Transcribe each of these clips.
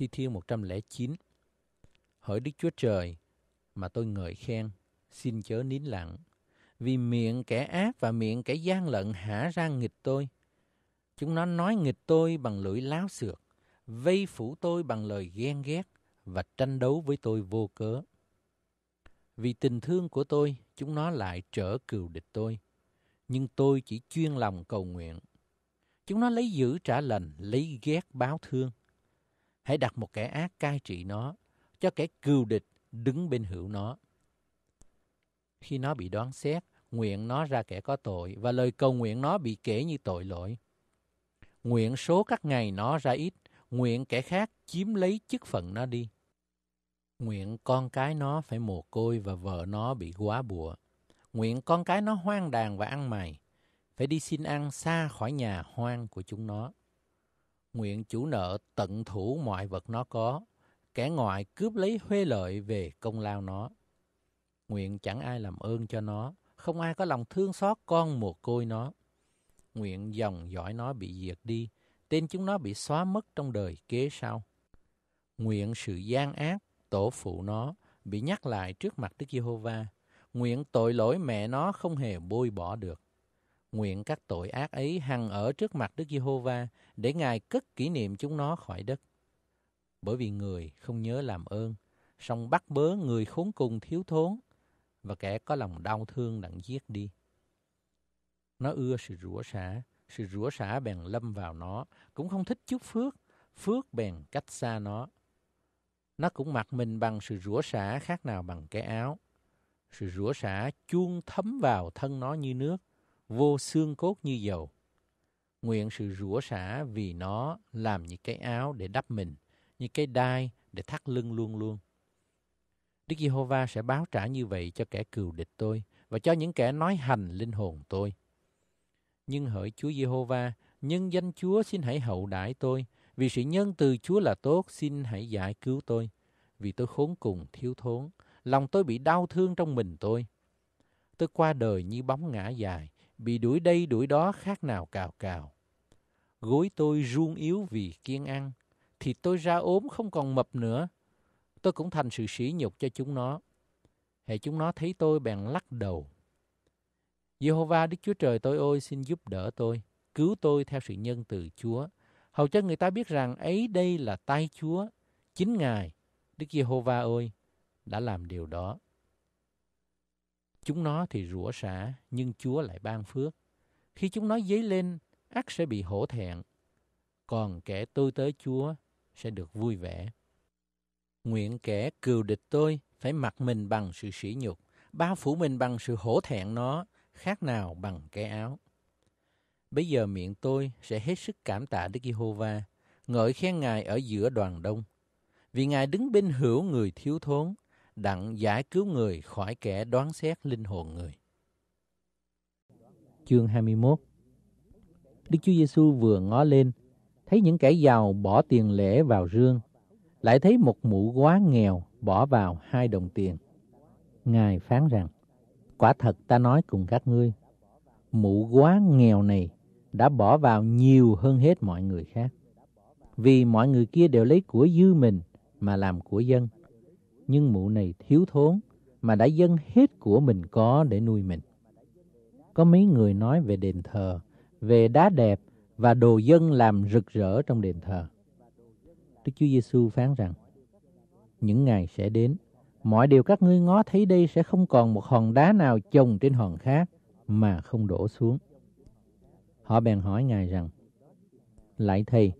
Thi Thiên 109 Hỡi Đức Chúa Trời, mà tôi ngợi khen, xin chớ nín lặng, vì miệng kẻ ác và miệng kẻ gian lận hả ra nghịch tôi. Chúng nó nói nghịch tôi bằng lưỡi láo xược, vây phủ tôi bằng lời ghen ghét và tranh đấu với tôi vô cớ. Vì tình thương của tôi, chúng nó lại trở cừu địch tôi, nhưng tôi chỉ chuyên lòng cầu nguyện. Chúng nó lấy giữ trả lành, lấy ghét báo thương. Hãy đặt một kẻ ác cai trị nó, cho kẻ cừu địch đứng bên hữu nó. Khi nó bị đoán xét, nguyện nó ra kẻ có tội và lời cầu nguyện nó bị kể như tội lỗi. Nguyện số các ngày nó ra ít, nguyện kẻ khác chiếm lấy chức phận nó đi. Nguyện con cái nó phải mồ côi và vợ nó bị quá bùa. Nguyện con cái nó hoang đàn và ăn mày, phải đi xin ăn xa khỏi nhà hoang của chúng nó nguyện chủ nợ tận thủ mọi vật nó có, kẻ ngoại cướp lấy huê lợi về công lao nó. Nguyện chẳng ai làm ơn cho nó, không ai có lòng thương xót con mồ côi nó. Nguyện dòng dõi nó bị diệt đi, tên chúng nó bị xóa mất trong đời kế sau. Nguyện sự gian ác, tổ phụ nó, bị nhắc lại trước mặt Đức Giê-hô-va. Nguyện tội lỗi mẹ nó không hề bôi bỏ được nguyện các tội ác ấy hằng ở trước mặt Đức Giê-hô-va để Ngài cất kỷ niệm chúng nó khỏi đất. Bởi vì người không nhớ làm ơn, song bắt bớ người khốn cùng thiếu thốn và kẻ có lòng đau thương đặng giết đi. Nó ưa sự rủa xả, sự rủa xả bèn lâm vào nó, cũng không thích chút phước, phước bèn cách xa nó. Nó cũng mặc mình bằng sự rủa xả khác nào bằng cái áo. Sự rủa xả chuông thấm vào thân nó như nước, vô xương cốt như dầu. Nguyện sự rủa xả vì nó làm như cái áo để đắp mình, như cái đai để thắt lưng luôn luôn. Đức Giê-hô-va sẽ báo trả như vậy cho kẻ cừu địch tôi và cho những kẻ nói hành linh hồn tôi. Nhưng hỡi Chúa Giê-hô-va, nhân danh Chúa xin hãy hậu đãi tôi, vì sự nhân từ Chúa là tốt, xin hãy giải cứu tôi, vì tôi khốn cùng thiếu thốn, lòng tôi bị đau thương trong mình tôi. Tôi qua đời như bóng ngã dài, bị đuổi đây đuổi đó khác nào cào cào. Gối tôi run yếu vì kiêng ăn, thì tôi ra ốm không còn mập nữa. Tôi cũng thành sự sỉ nhục cho chúng nó. Hệ chúng nó thấy tôi bèn lắc đầu. Jehovah Đức Chúa Trời tôi ơi xin giúp đỡ tôi, cứu tôi theo sự nhân từ Chúa. Hầu cho người ta biết rằng ấy đây là tay Chúa, chính Ngài, Đức Giê-hô-va ơi, đã làm điều đó. Chúng nó thì rủa xả, nhưng Chúa lại ban phước. Khi chúng nó dấy lên, ác sẽ bị hổ thẹn. Còn kẻ tôi tới Chúa sẽ được vui vẻ. Nguyện kẻ cừu địch tôi phải mặc mình bằng sự sỉ nhục, bao phủ mình bằng sự hổ thẹn nó, khác nào bằng cái áo. Bây giờ miệng tôi sẽ hết sức cảm tạ Đức Giê-hô-va, ngợi khen Ngài ở giữa đoàn đông. Vì Ngài đứng bên hữu người thiếu thốn, đặng giải cứu người khỏi kẻ đoán xét linh hồn người. Chương 21 Đức Chúa Giêsu vừa ngó lên, thấy những kẻ giàu bỏ tiền lễ vào rương, lại thấy một mụ quá nghèo bỏ vào hai đồng tiền. Ngài phán rằng, quả thật ta nói cùng các ngươi, mụ quá nghèo này đã bỏ vào nhiều hơn hết mọi người khác. Vì mọi người kia đều lấy của dư mình mà làm của dân nhưng mụ này thiếu thốn mà đã dâng hết của mình có để nuôi mình. Có mấy người nói về đền thờ, về đá đẹp và đồ dân làm rực rỡ trong đền thờ. Đức Chúa Giêsu phán rằng, những ngày sẽ đến, mọi điều các ngươi ngó thấy đây sẽ không còn một hòn đá nào chồng trên hòn khác mà không đổ xuống. Họ bèn hỏi Ngài rằng, Lại Thầy,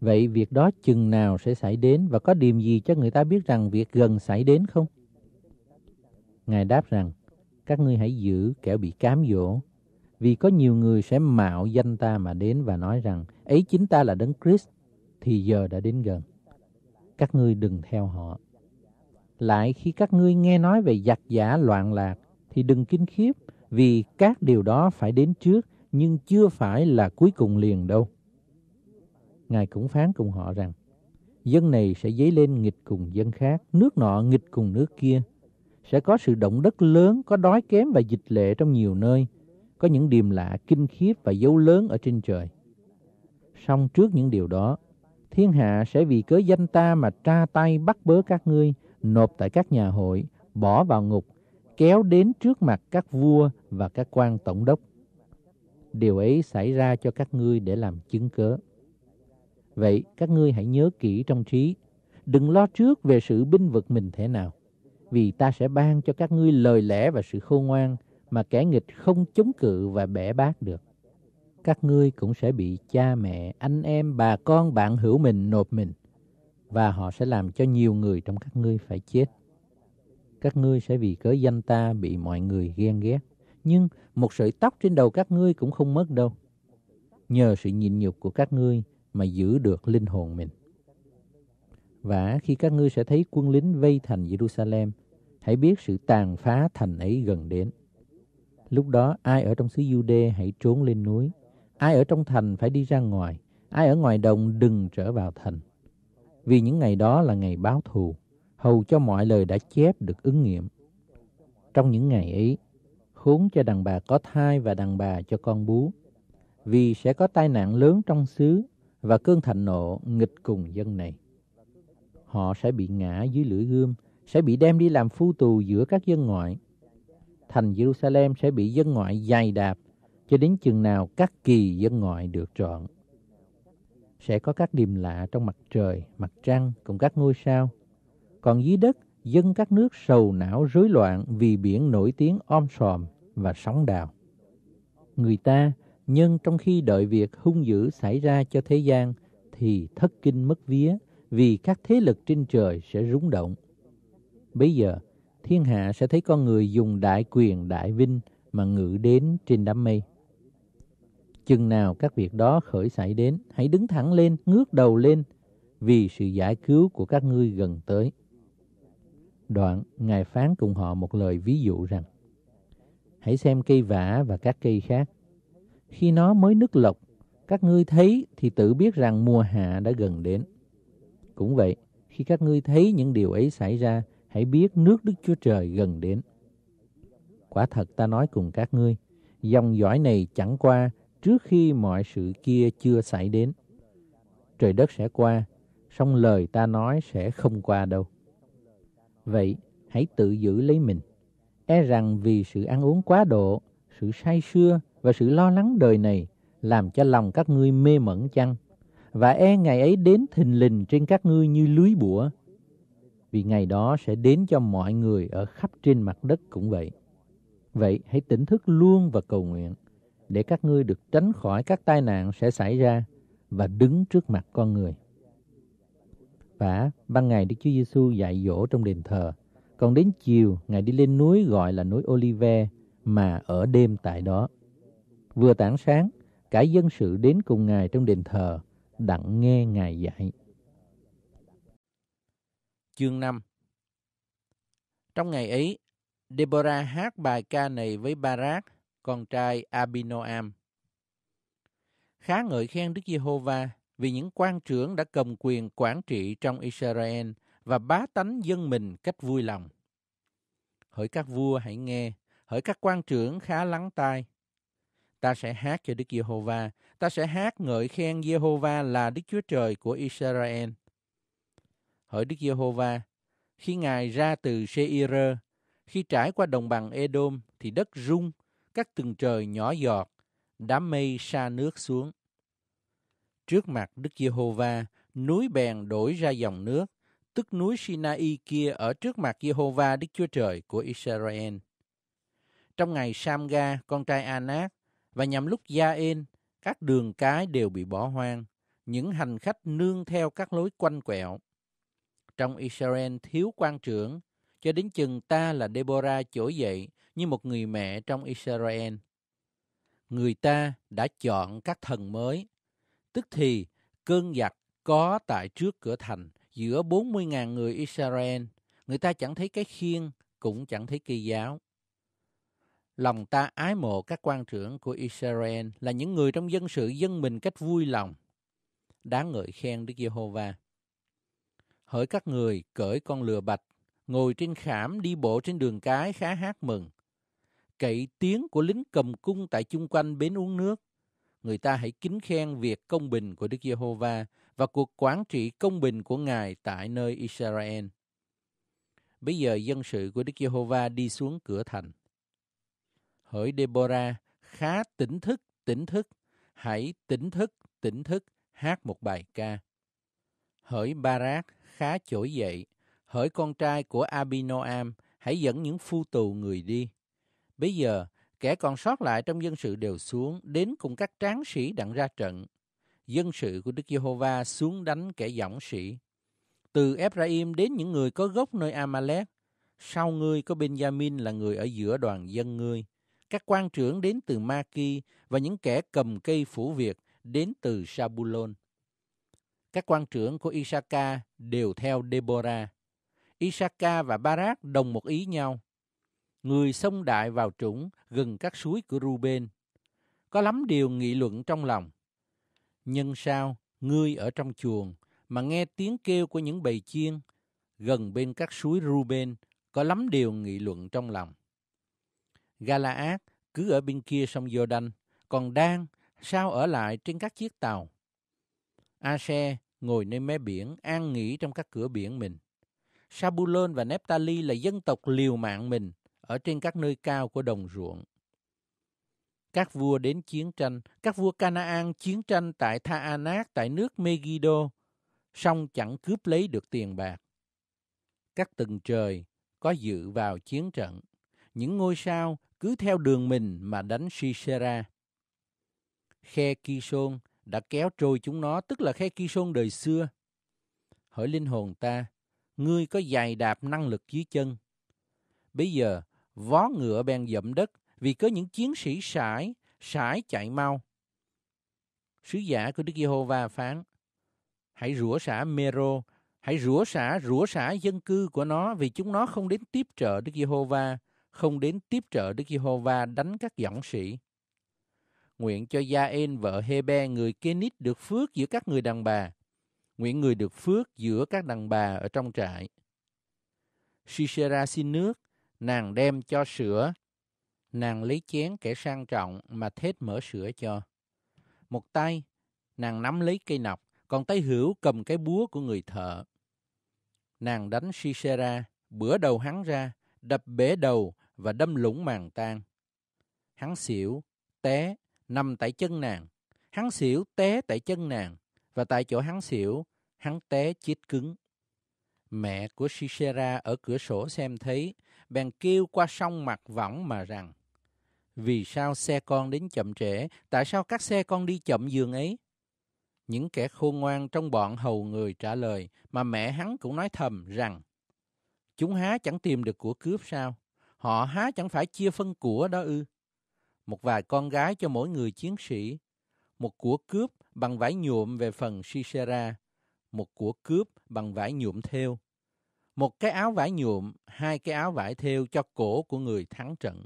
Vậy việc đó chừng nào sẽ xảy đến và có điểm gì cho người ta biết rằng việc gần xảy đến không? Ngài đáp rằng, các ngươi hãy giữ kẻo bị cám dỗ, vì có nhiều người sẽ mạo danh ta mà đến và nói rằng, ấy chính ta là Đấng Christ, thì giờ đã đến gần. Các ngươi đừng theo họ. Lại khi các ngươi nghe nói về giặc giả loạn lạc, thì đừng kinh khiếp, vì các điều đó phải đến trước, nhưng chưa phải là cuối cùng liền đâu. Ngài cũng phán cùng họ rằng, dân này sẽ dấy lên nghịch cùng dân khác, nước nọ nghịch cùng nước kia. Sẽ có sự động đất lớn, có đói kém và dịch lệ trong nhiều nơi, có những điềm lạ kinh khiếp và dấu lớn ở trên trời. Song trước những điều đó, thiên hạ sẽ vì cớ danh ta mà tra tay bắt bớ các ngươi, nộp tại các nhà hội, bỏ vào ngục, kéo đến trước mặt các vua và các quan tổng đốc. Điều ấy xảy ra cho các ngươi để làm chứng cớ. Vậy các ngươi hãy nhớ kỹ trong trí, đừng lo trước về sự binh vực mình thế nào, vì ta sẽ ban cho các ngươi lời lẽ và sự khôn ngoan mà kẻ nghịch không chống cự và bẻ bác được. Các ngươi cũng sẽ bị cha mẹ, anh em, bà con, bạn hữu mình nộp mình, và họ sẽ làm cho nhiều người trong các ngươi phải chết. Các ngươi sẽ vì cớ danh ta bị mọi người ghen ghét, nhưng một sợi tóc trên đầu các ngươi cũng không mất đâu. Nhờ sự nhịn nhục của các ngươi, mà giữ được linh hồn mình. Và khi các ngươi sẽ thấy quân lính vây thành Jerusalem, hãy biết sự tàn phá thành ấy gần đến. Lúc đó ai ở trong xứ Jude hãy trốn lên núi, ai ở trong thành phải đi ra ngoài, ai ở ngoài đồng đừng trở vào thành. Vì những ngày đó là ngày báo thù, hầu cho mọi lời đã chép được ứng nghiệm. Trong những ngày ấy, khốn cho đàn bà có thai và đàn bà cho con bú, vì sẽ có tai nạn lớn trong xứ và cơn thạnh nộ nghịch cùng dân này. Họ sẽ bị ngã dưới lưỡi gươm, sẽ bị đem đi làm phu tù giữa các dân ngoại. Thành Jerusalem sẽ bị dân ngoại dày đạp cho đến chừng nào các kỳ dân ngoại được trọn. Sẽ có các điềm lạ trong mặt trời, mặt trăng cùng các ngôi sao. Còn dưới đất, dân các nước sầu não rối loạn vì biển nổi tiếng om sòm và sóng đào. Người ta nhưng trong khi đợi việc hung dữ xảy ra cho thế gian, thì thất kinh mất vía, vì các thế lực trên trời sẽ rúng động. Bây giờ, thiên hạ sẽ thấy con người dùng đại quyền đại vinh mà ngự đến trên đám mây. Chừng nào các việc đó khởi xảy đến, hãy đứng thẳng lên, ngước đầu lên, vì sự giải cứu của các ngươi gần tới. Đoạn, Ngài phán cùng họ một lời ví dụ rằng, Hãy xem cây vả và các cây khác, khi nó mới nứt lộc, các ngươi thấy thì tự biết rằng mùa hạ đã gần đến. Cũng vậy, khi các ngươi thấy những điều ấy xảy ra, hãy biết nước Đức Chúa Trời gần đến. Quả thật ta nói cùng các ngươi, dòng dõi này chẳng qua trước khi mọi sự kia chưa xảy đến. Trời đất sẽ qua, song lời ta nói sẽ không qua đâu. Vậy, hãy tự giữ lấy mình, e rằng vì sự ăn uống quá độ, sự say sưa và sự lo lắng đời này làm cho lòng các ngươi mê mẩn chăng? Và e ngày ấy đến thình lình trên các ngươi như lưới bủa. Vì ngày đó sẽ đến cho mọi người ở khắp trên mặt đất cũng vậy. Vậy hãy tỉnh thức luôn và cầu nguyện để các ngươi được tránh khỏi các tai nạn sẽ xảy ra và đứng trước mặt con người. Và ban ngày Đức Chúa Giêsu dạy dỗ trong đền thờ, còn đến chiều Ngài đi lên núi gọi là núi Olive mà ở đêm tại đó. Vừa tảng sáng, cả dân sự đến cùng Ngài trong đền thờ, đặng nghe Ngài dạy. Chương 5 Trong ngày ấy, Deborah hát bài ca này với Barak, con trai Abinoam. Khá ngợi khen Đức Giê-hô-va vì những quan trưởng đã cầm quyền quản trị trong Israel và bá tánh dân mình cách vui lòng. Hỡi các vua hãy nghe, hỡi các quan trưởng khá lắng tai, ta sẽ hát cho Đức Giê-hô-va, ta sẽ hát ngợi khen Giê-hô-va là Đức Chúa Trời của Israel. Hỡi Đức Giê-hô-va, khi Ngài ra từ Seir, khi trải qua đồng bằng Edom thì đất rung, các tầng trời nhỏ giọt, đám mây sa nước xuống. Trước mặt Đức Giê-hô-va, núi bèn đổi ra dòng nước, tức núi Sinai kia ở trước mặt Giê-hô-va Đức Chúa Trời của Israel. Trong ngày Samga, con trai Anak, và nhằm lúc gia ên, các đường cái đều bị bỏ hoang, những hành khách nương theo các lối quanh quẹo. Trong Israel thiếu quan trưởng, cho đến chừng ta là Deborah trỗi dậy như một người mẹ trong Israel. Người ta đã chọn các thần mới, tức thì cơn giặc có tại trước cửa thành giữa 40.000 người Israel, người ta chẳng thấy cái khiên cũng chẳng thấy kỳ giáo. Lòng ta ái mộ các quan trưởng của Israel là những người trong dân sự dân mình cách vui lòng. Đáng ngợi khen Đức Giê-hô-va. Hỡi các người, cởi con lừa bạch, ngồi trên khảm đi bộ trên đường cái khá hát mừng. Cậy tiếng của lính cầm cung tại chung quanh bến uống nước. Người ta hãy kính khen việc công bình của Đức Giê-hô-va và cuộc quản trị công bình của Ngài tại nơi Israel. Bây giờ dân sự của Đức Giê-hô-va đi xuống cửa thành Hỡi Deborah, khá tỉnh thức, tỉnh thức, hãy tỉnh thức, tỉnh thức, hát một bài ca. Hỡi Barak, khá trỗi dậy, hỡi con trai của Abinoam, hãy dẫn những phu tù người đi. Bây giờ, kẻ còn sót lại trong dân sự đều xuống, đến cùng các tráng sĩ đặng ra trận. Dân sự của Đức Giê-hô-va xuống đánh kẻ giọng sĩ. Từ Ephraim đến những người có gốc nơi Amalek, sau ngươi có Benjamin là người ở giữa đoàn dân ngươi. Các quan trưởng đến từ Maki và những kẻ cầm cây phủ việc đến từ Sabulon. Các quan trưởng của Isaka đều theo Deborah. Isaka và Barak đồng một ý nhau. Người sông đại vào trũng gần các suối của Ruben. Có lắm điều nghị luận trong lòng. Nhân sao, ngươi ở trong chuồng, mà nghe tiếng kêu của những bầy chiên gần bên các suối Ruben, có lắm điều nghị luận trong lòng. Galaad cứ ở bên kia sông Jordan, còn đan sao ở lại trên các chiếc tàu. Ase ngồi nơi mé biển, an nghỉ trong các cửa biển mình. Sabulon và Nephtali là dân tộc liều mạng mình ở trên các nơi cao của đồng ruộng. Các vua đến chiến tranh, các vua Canaan chiến tranh tại Tha Anak tại nước Megiddo, song chẳng cướp lấy được tiền bạc. Các tầng trời có dự vào chiến trận. Những ngôi sao cứ theo đường mình mà đánh Sisera. Khe Kishon đã kéo trôi chúng nó, tức là khe Kishon đời xưa. Hỏi linh hồn ta, ngươi có dày đạp năng lực dưới chân. Bây giờ, vó ngựa bèn dậm đất vì có những chiến sĩ sải, sải chạy mau. Sứ giả của Đức Giê-hô-va phán, hãy rủa xả Mero, hãy rủa xả, rủa xả dân cư của nó vì chúng nó không đến tiếp trợ Đức Giê-hô-va không đến tiếp trợ Đức Giê-hô-va đánh các dõng sĩ. Nguyện cho Gia-en vợ Hê-be người Kenit được phước giữa các người đàn bà. Nguyện người được phước giữa các đàn bà ở trong trại. Shishera xin nước, nàng đem cho sữa. Nàng lấy chén kẻ sang trọng mà thết mở sữa cho. Một tay, nàng nắm lấy cây nọc, còn tay hữu cầm cái búa của người thợ. Nàng đánh Shishera, bữa đầu hắn ra, đập bể đầu, và đâm lũng màng tan. Hắn xỉu, té, nằm tại chân nàng. Hắn xỉu té tại chân nàng, và tại chỗ hắn xỉu, hắn té chết cứng. Mẹ của Sisera ở cửa sổ xem thấy, bèn kêu qua sông mặt võng mà rằng, Vì sao xe con đến chậm trễ, tại sao các xe con đi chậm giường ấy? Những kẻ khôn ngoan trong bọn hầu người trả lời, mà mẹ hắn cũng nói thầm rằng, Chúng há chẳng tìm được của cướp sao? Họ há chẳng phải chia phân của đó ư. Một vài con gái cho mỗi người chiến sĩ, một của cướp bằng vải nhuộm về phần Sisera, một của cướp bằng vải nhuộm thêu, một cái áo vải nhuộm, hai cái áo vải thêu cho cổ của người thắng trận.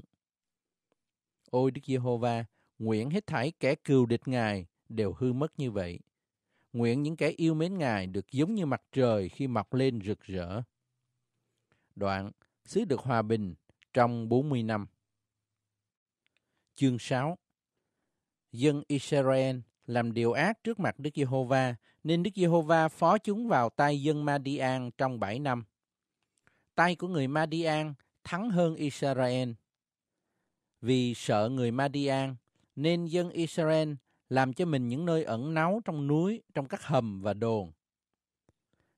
Ôi Đức Giê-hô-va, nguyện hết thảy kẻ cừu địch Ngài đều hư mất như vậy. Nguyện những kẻ yêu mến Ngài được giống như mặt trời khi mọc lên rực rỡ. Đoạn, xứ được hòa bình, trong 40 năm. Chương 6 Dân Israel làm điều ác trước mặt Đức Giê-hô-va, nên Đức Giê-hô-va phó chúng vào tay dân Ma-đi-an trong 7 năm. Tay của người Ma-đi-an thắng hơn Israel. Vì sợ người Ma-đi-an nên dân Israel làm cho mình những nơi ẩn náu trong núi, trong các hầm và đồn.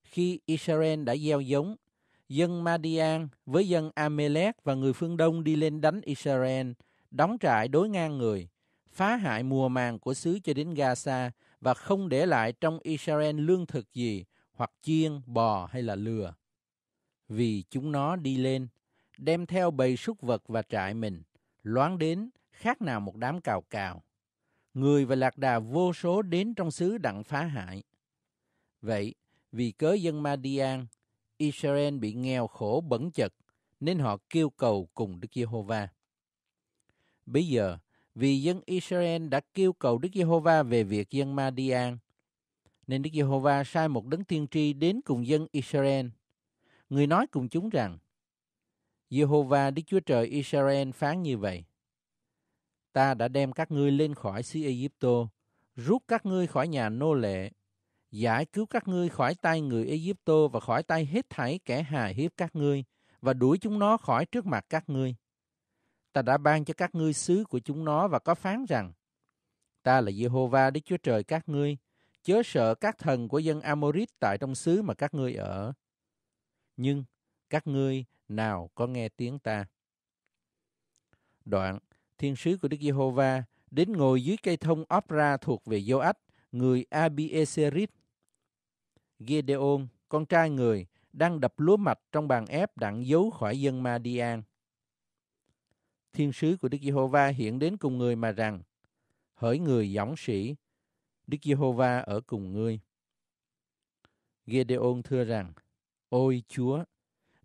Khi Israel đã gieo giống, dân Madian với dân Amalek và người phương Đông đi lên đánh Israel, đóng trại đối ngang người, phá hại mùa màng của xứ cho đến Gaza và không để lại trong Israel lương thực gì hoặc chiên, bò hay là lừa. Vì chúng nó đi lên, đem theo bầy súc vật và trại mình, loáng đến khác nào một đám cào cào. Người và lạc đà vô số đến trong xứ đặng phá hại. Vậy, vì cớ dân Madian, Israel bị nghèo khổ bẩn chật, nên họ kêu cầu cùng Đức Giê-hô-va. Bây giờ, vì dân Israel đã kêu cầu Đức Giê-hô-va về việc dân Ma-đi-an, nên Đức Giê-hô-va sai một đấng tiên tri đến cùng dân Israel. Người nói cùng chúng rằng, Giê-hô-va Đức Chúa Trời Israel phán như vậy: Ta đã đem các ngươi lên khỏi xứ Ai Cập, rút các ngươi khỏi nhà nô lệ giải cứu các ngươi khỏi tay người Egypto và khỏi tay hết thảy kẻ hà hiếp các ngươi và đuổi chúng nó khỏi trước mặt các ngươi. Ta đã ban cho các ngươi xứ của chúng nó và có phán rằng Ta là Jehovah Đức Chúa Trời các ngươi, chớ sợ các thần của dân Amorit tại trong xứ mà các ngươi ở. Nhưng các ngươi nào có nghe tiếng ta. Đoạn, thiên sứ của Đức Giê-hô-va đến ngồi dưới cây thông Opra thuộc về Joach, người Abieseret Gideon, con trai người, đang đập lúa mạch trong bàn ép đặng giấu khỏi dân Madian. Thiên sứ của Đức Giê-hô-va hiện đến cùng người mà rằng, hỡi người dõng sĩ, Đức Giê-hô-va ở cùng ngươi. Gideon thưa rằng, Ôi Chúa,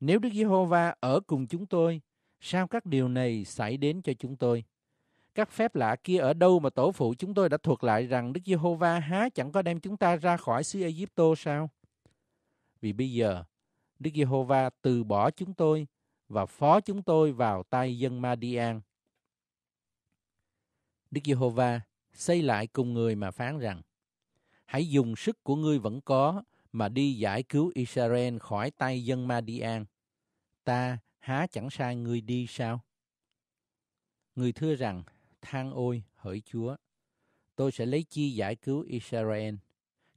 nếu Đức Giê-hô-va ở cùng chúng tôi, sao các điều này xảy đến cho chúng tôi? Các phép lạ kia ở đâu mà tổ phụ chúng tôi đã thuật lại rằng Đức Giê-hô-va há chẳng có đem chúng ta ra khỏi xứ ai Egypto sao? Vì bây giờ, Đức Giê-hô-va từ bỏ chúng tôi và phó chúng tôi vào tay dân Ma-đi-an. Đức Giê-hô-va xây lại cùng người mà phán rằng, Hãy dùng sức của ngươi vẫn có mà đi giải cứu Israel khỏi tay dân Ma-đi-an. Ta há chẳng sai ngươi đi sao? Người thưa rằng, than ôi, hỡi Chúa, tôi sẽ lấy chi giải cứu Israel.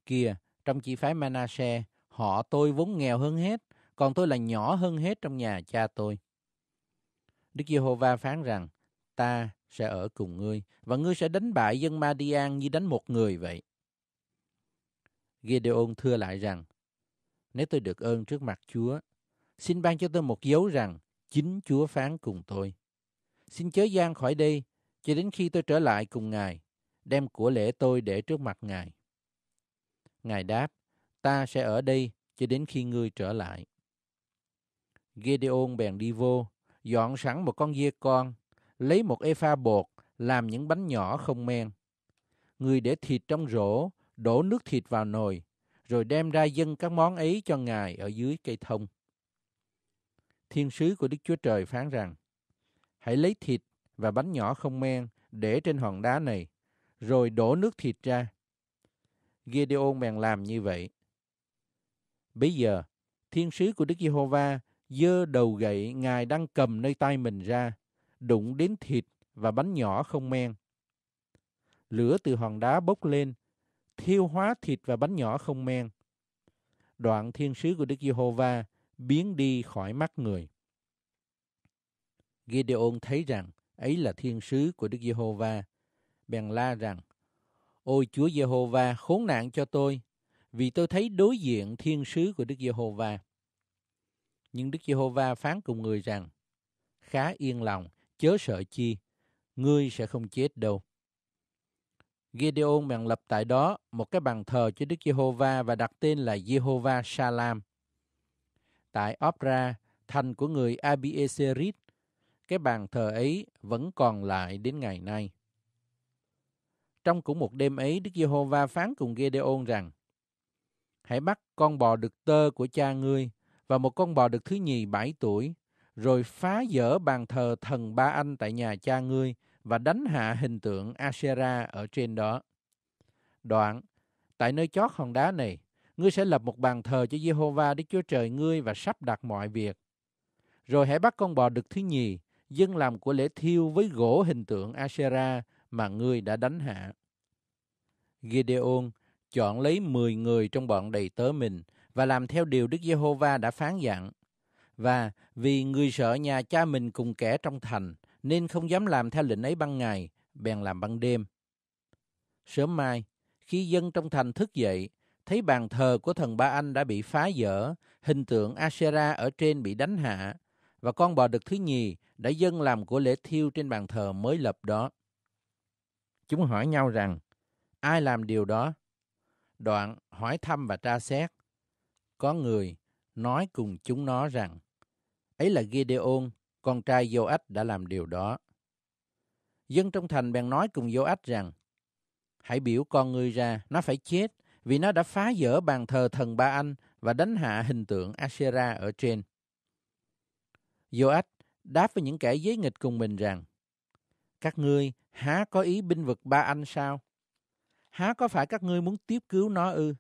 Kìa, trong chi phái Manasseh, họ tôi vốn nghèo hơn hết, còn tôi là nhỏ hơn hết trong nhà cha tôi. Đức Giê-hô-va phán rằng, ta sẽ ở cùng ngươi, và ngươi sẽ đánh bại dân Madian như đánh một người vậy. Gideon thưa lại rằng, nếu tôi được ơn trước mặt Chúa, xin ban cho tôi một dấu rằng chính Chúa phán cùng tôi. Xin chớ gian khỏi đây cho đến khi tôi trở lại cùng Ngài, đem của lễ tôi để trước mặt Ngài. Ngài đáp, ta sẽ ở đây cho đến khi ngươi trở lại. Gedeon bèn đi vô, dọn sẵn một con dê con, lấy một epha bột, làm những bánh nhỏ không men. Người để thịt trong rổ, đổ nước thịt vào nồi, rồi đem ra dâng các món ấy cho Ngài ở dưới cây thông. Thiên sứ của Đức Chúa Trời phán rằng, hãy lấy thịt và bánh nhỏ không men để trên hòn đá này, rồi đổ nước thịt ra. Gideon bèn làm như vậy. Bây giờ, thiên sứ của Đức Giê-hô-va dơ đầu gậy Ngài đang cầm nơi tay mình ra, đụng đến thịt và bánh nhỏ không men. Lửa từ hòn đá bốc lên, thiêu hóa thịt và bánh nhỏ không men. Đoạn thiên sứ của Đức Giê-hô-va biến đi khỏi mắt người. Gideon thấy rằng ấy là thiên sứ của Đức Giê-hô-va, bèn la rằng, Ôi Chúa Giê-hô-va, khốn nạn cho tôi, vì tôi thấy đối diện thiên sứ của Đức Giê-hô-va. Nhưng Đức Giê-hô-va phán cùng người rằng, Khá yên lòng, chớ sợ chi, ngươi sẽ không chết đâu. Gideon bèn lập tại đó một cái bàn thờ cho Đức Giê-hô-va và đặt tên là Giê-hô-va Sa-lam. Tại Opra, thành của người Abieseret, cái bàn thờ ấy vẫn còn lại đến ngày nay. Trong cũng một đêm ấy, Đức Giê-hô-va phán cùng Gedeon rằng, Hãy bắt con bò đực tơ của cha ngươi và một con bò đực thứ nhì bảy tuổi, rồi phá dỡ bàn thờ thần ba anh tại nhà cha ngươi và đánh hạ hình tượng Asera ở trên đó. Đoạn, tại nơi chót hòn đá này, ngươi sẽ lập một bàn thờ cho Giê-hô-va Đức Chúa Trời ngươi và sắp đặt mọi việc. Rồi hãy bắt con bò đực thứ nhì dân làm của lễ thiêu với gỗ hình tượng Asera mà ngươi đã đánh hạ. Gideon chọn lấy 10 người trong bọn đầy tớ mình và làm theo điều Đức Giê-hô-va đã phán dặn. Và vì người sợ nhà cha mình cùng kẻ trong thành, nên không dám làm theo lệnh ấy ban ngày, bèn làm ban đêm. Sớm mai, khi dân trong thành thức dậy, thấy bàn thờ của thần Ba Anh đã bị phá dỡ, hình tượng Asherah ở trên bị đánh hạ, và con bò đực thứ nhì đã dâng làm của lễ thiêu trên bàn thờ mới lập đó. Chúng hỏi nhau rằng, ai làm điều đó? Đoạn hỏi thăm và tra xét. Có người nói cùng chúng nó rằng, ấy là Gideon, con trai Joach đã làm điều đó. Dân trong thành bèn nói cùng Joach rằng, hãy biểu con ngươi ra, nó phải chết, vì nó đã phá vỡ bàn thờ thần Ba Anh và đánh hạ hình tượng Asherah ở trên. Joach đáp với những kẻ giấy nghịch cùng mình rằng, Các ngươi há có ý binh vực ba anh sao? Há có phải các ngươi muốn tiếp cứu nó ư?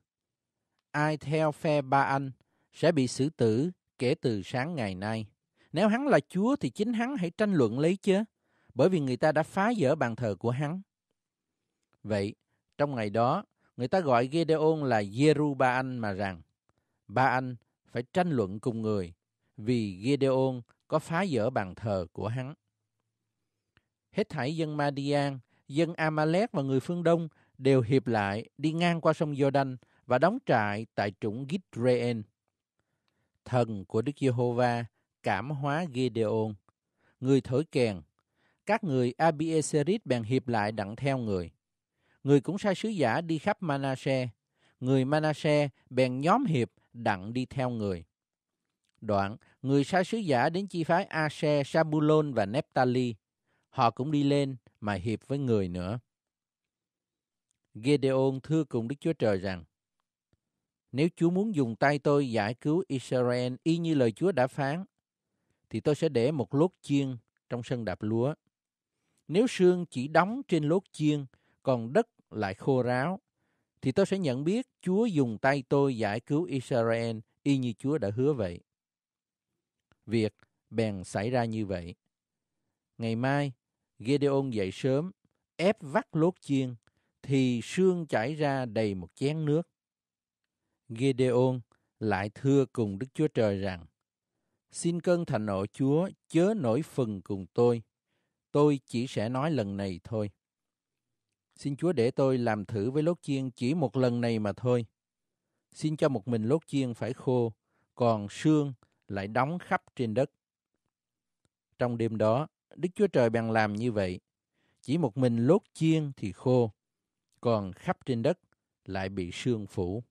Ai theo phe ba anh sẽ bị xử tử kể từ sáng ngày nay. Nếu hắn là chúa thì chính hắn hãy tranh luận lấy chứ, bởi vì người ta đã phá vỡ bàn thờ của hắn. Vậy, trong ngày đó, người ta gọi Gedeon là Jeru-ba-anh mà rằng, ba anh phải tranh luận cùng người, vì Gedeon có phá vỡ bàn thờ của hắn. Hết thảy dân Madian, dân Amalek và người phương Đông đều hiệp lại đi ngang qua sông Jordan và đóng trại tại trũng Gitreen. Thần của Đức Giê-hô-va cảm hóa Gideon, người thổi kèn. Các người Abieserit bèn hiệp lại đặng theo người. Người cũng sai sứ giả đi khắp Manashe. Người Manashe bèn nhóm hiệp đặng đi theo người. Đoạn, người sai sứ giả đến chi phái Ashe, Sabulon và Nephtali. Họ cũng đi lên mà hiệp với người nữa. Gedeon thưa cùng Đức Chúa Trời rằng, Nếu Chúa muốn dùng tay tôi giải cứu Israel y như lời Chúa đã phán, thì tôi sẽ để một lốt chiên trong sân đạp lúa. Nếu sương chỉ đóng trên lốt chiên, còn đất lại khô ráo, thì tôi sẽ nhận biết Chúa dùng tay tôi giải cứu Israel y như Chúa đã hứa vậy. Việc bèn xảy ra như vậy. Ngày mai, Gedeon dậy sớm, ép vắt lốt chiên, thì sương chảy ra đầy một chén nước. Gedeon lại thưa cùng Đức Chúa Trời rằng, Xin cơn thạnh nộ Chúa chớ nổi phần cùng tôi, tôi chỉ sẽ nói lần này thôi. Xin Chúa để tôi làm thử với lốt chiên chỉ một lần này mà thôi. Xin cho một mình lốt chiên phải khô, còn sương lại đóng khắp trên đất. Trong đêm đó, Đức Chúa Trời bèn làm như vậy. Chỉ một mình lốt chiên thì khô, còn khắp trên đất lại bị sương phủ.